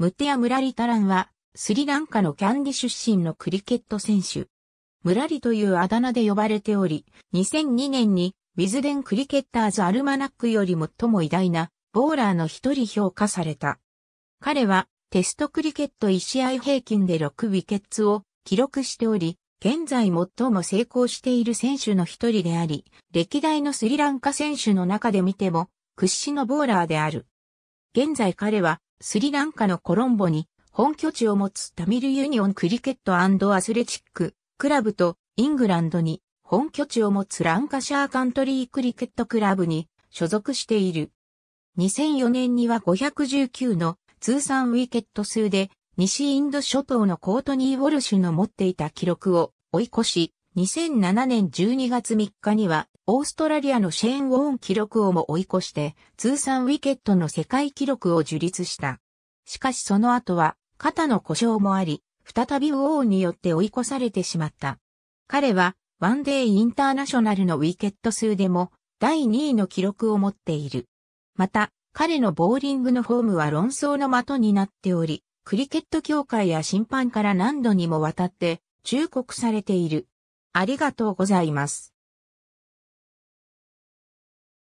ムテア・ムラリタランは、スリランカのキャンディ出身のクリケット選手。ムラリというあだ名で呼ばれており、2002年に、ウィズデンクリケッターズアルマナックより最も偉大な、ボーラーの一人評価された。彼は、テストクリケット1試合平均で6ウィケッツを記録しており、現在最も成功している選手の一人であり、歴代のスリランカ選手の中で見ても、屈指のボーラーである。現在彼はスリランカのコロンボに本拠地を持つタミルユニオンクリケットアスレチッククラブとイングランドに本拠地を持つランカシャーカントリークリケットクラブに所属している。2004年には519の通算ウィケット数で西インド諸島のコートニー・ウォルシュの持っていた記録を追い越し、2007年12月3日には、オーストラリアのシェーン・ウォーン記録をも追い越して、通算ウィケットの世界記録を樹立した。しかしその後は、肩の故障もあり、再びウォーンによって追い越されてしまった。彼は、ワンデイ・インターナショナルのウィケット数でも、第2位の記録を持っている。また、彼のボーリングのフォームは論争の的になっており、クリケット協会や審判から何度にもわたって、忠告されている。ありがとうございます。